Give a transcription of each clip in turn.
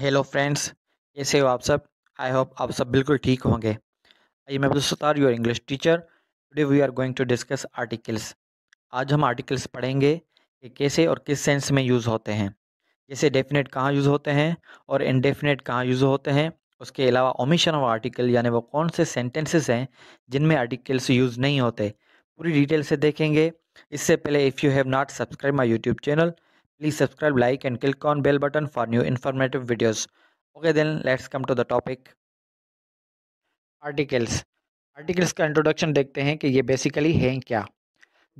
Hello friends कैसे हो आप सब आई होप आप सब बिल्कुल ठीक होंगे I am Abdul Sattar your English teacher today we are going to discuss articles आज हम आर्टिकल्स पढ़ेंगे कि कैसे और किस सेंस में यूज़ होते हैं जैसे डेफिनेट कहाँ यूज़ होते हैं और इनडेफिनेट कहाँ यूज़ होते हैं उसके अलावा ओमिशन ऑफ आर्टिकल यानी वो कौन से सेंटेंसेस हैं जिनमें आर्टिकल्स यूज़ नहीं होते पूरी डिटेल से देखेंगे इससे पहले if you have not subscribe my YouTube channel Please subscribe, like and click on bell button for new informative videos. Okay then let's come to the topic. Articles. Articles का introduction देखते हैं कि ये basically हैं क्या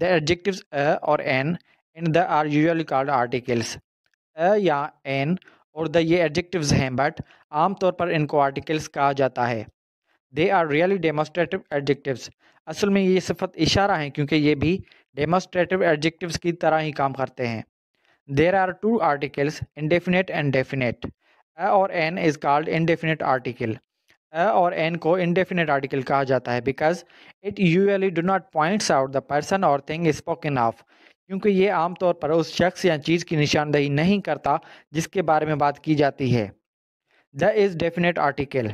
The adjectives a or an and the are usually called articles. A या an और the ये एडजेक्टिव्स हैं बट आमतौर पर इनको आर्टिकल्स कहा जाता है they are really demonstrative adjectives असल में ये सिफत इशारा है क्योंकि ये भी डेमोस्ट्रेटिव एडजेक्टिव्स की तरह ही काम करते हैं There are two articles, indefinite and definite. A और an is called indefinite article. A और n को indefinite article कहा जाता है because it usually do not points out the person or thing spoken of. क्योंकि ये आमतौर पर उस शख्स या चीज़ की निशानदेही नहीं करता जिसके बारे में बात की जाती है the is definite article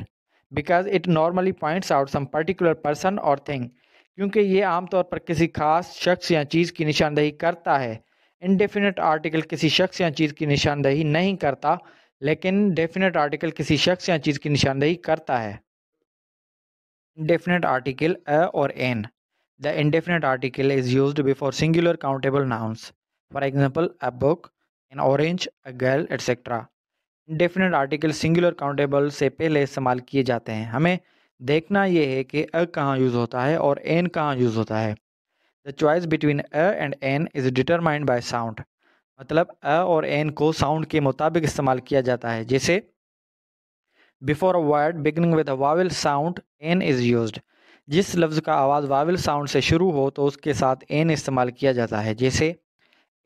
because it normally points out some particular person और थिंग क्योंकि ये आमतौर पर किसी खास शख्स या चीज़ की निशानदेही करता है इनडेफिनेट आर्टिकल किसी शख्स या चीज़ की निशानदही नहीं करता लेकिन डेफिनेट आर्टिकल किसी शख्स या चीज़ की निशानदेही करता है इनडेफिनेट आर्टिकल अ और an the indefinite article is use before singular countable nouns for example a book an orange a girl etc indefinite article singular countable से पहले इस्तेमाल किए जाते हैं हमें देखना ये है कि अ कहाँ यूज़ होता है और एन कहाँ यूज़ होता है the choice between a and an is determined by sound मतलब अ और एन को साउंड के मुताबिक इस्तेमाल किया जाता है जैसे before a word beginning with a vowel sound an is use जिस लफ्ज़ का आवाज़ वावल साउंड से शुरू हो तो उसके साथ एन इस्तेमाल किया जाता है जैसे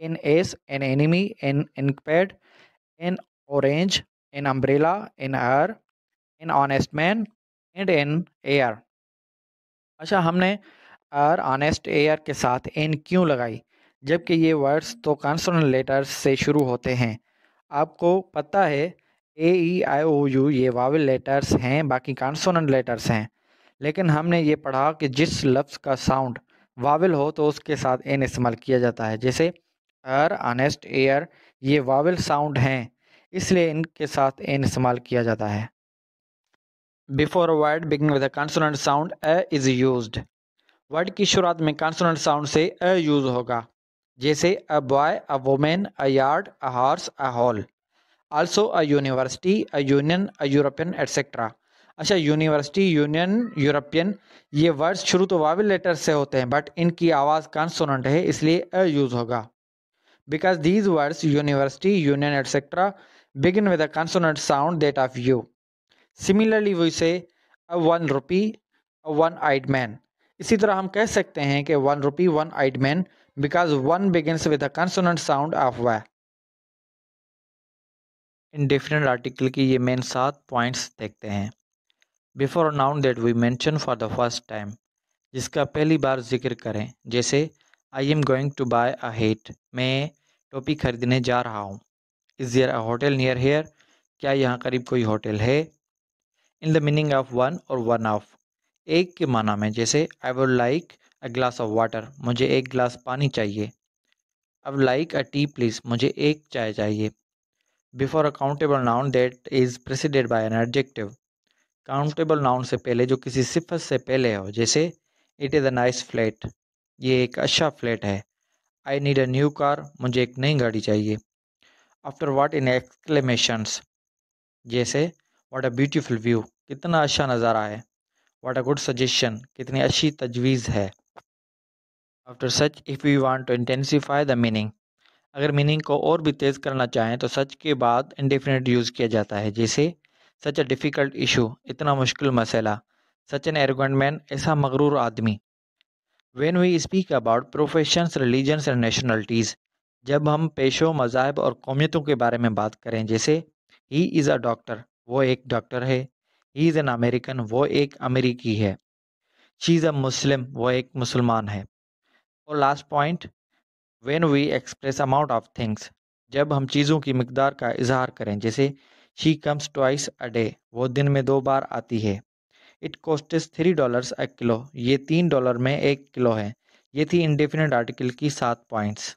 an S an enemy an an pad an orange an umbrella an R an honest man and an air अच्छा हमने आर ऑनेस्ट ए आर के साथ एन क्यों लगाई जबकि ये वर्ड्स तो कॉन्सोन लेटर्स से शुरू होते हैं आपको पता है A E I O U ये वावल लेटर्स हैं बाकी कॉन्सोन लेटर्स हैं लेकिन हमने ये पढ़ा कि जिस लफ्ज़ का साउंड वावल हो तो उसके साथ एन इस्तेमाल किया जाता है जैसे अर अनेस्ट एयर ये वावल साउंड हैं इसलिए इनके साथ एन इस्तेमाल किया जाता है before word begin with a sound a is used word की शुरुआत में कॉन्सोनेंट साउंड से अ यूज होगा जैसे a boy a women a yard a horse a hall also a university a union a European etcetera अच्छा university union European ये words शुरू तो वाविल लेटर से होते हैं बट इनकी आवाज़ कॉन्सोनेंट है इसलिए अ यूज होगा because these words university union etcetera begin with a consonant sound that of you similarly we say a one rupee a one eyed man इसी तरह हम कह सकते हैं कि one rupee one eyed man because one begin with a consonant sound of व different article की ये मेन सात पॉइंट्स देखते हैं before noun that we mention for the first time जिसका पहली बार जिक्र करें जैसे I am going to buy a hat मैं टोपी खरीदने जा रहा हूँ is there a hotel near here क्या यहाँ करीब कोई होटल है in the meaning of one और वन ऑफ एक के माना में जैसे I would like a glass of water मुझे एक गिलास पानी चाहिए would like a tea please मुझे एक चाय चाहिए before a countable noun that is preceded by an adjective countable noun से पहले जो किसी सिफत से पहले हो जैसे it is a nice flat ये एक अच्छा फ्लैट है I need a new car मुझे एक नई गाड़ी चाहिए आफ्टर वाट इन एक्सक्लेमेशंस जैसे वाट अ ब्यूटीफुल व्यू कितना अच्छा नज़ारा है वाट अ गुड सजेशन कितनी अच्छी तजवीज़ है after such if you want to intensify the meaning अगर मीनिंग को और भी तेज़ करना चाहें तो सच के बाद इंडिफिनिट यूज़ किया जाता है जैसे सच अ डिफ़िकल्ट इशू इतना मुश्किल मसला सच एन एरगेंट मैन ऐसा मगरूर आदमी when we speak about professions religions and nationalities जब हम पेशों मज़ाहब और कौमियतों के बारे में बात करें जैसे ही इज़ अ डॉक्टर वो एक डॉक्टर है ही इज़ एन अमेरिकन वो एक अमेरिकी है शी इज़ अ मुस्लिम वो एक मुसलमान है और last point when we express amount of things जब हम चीज़ों की मकदार का इजहार करें जैसे she comes twice a day वो दिन में दो बार आती है it cost three dollar a kilo ये तीन डॉलर में एक किलो है ये थी इंडेफिनेट आर्टिकल की सात पॉइंट्स